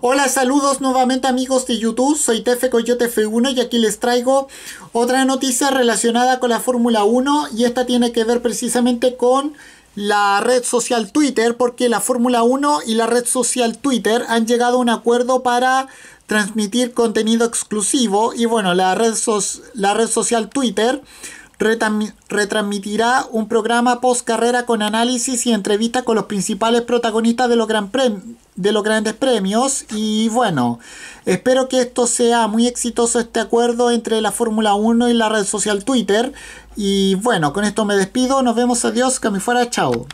Hola, saludos nuevamente amigos de YouTube, soy Tefe Coyote F1 y aquí les traigo otra noticia relacionada con la Fórmula 1 y esta tiene que ver precisamente con la red social Twitter porque la Fórmula 1 y la red social Twitter han llegado a un acuerdo para transmitir contenido exclusivo y bueno, la red, la red social Twitter retransmitirá un programa post carrera con análisis y entrevista con los principales protagonistas de los, gran de los grandes premios y bueno, espero que esto sea muy exitoso este acuerdo entre la Fórmula 1 y la red social Twitter y bueno, con esto me despido, nos vemos, adiós, que me fuera, chao.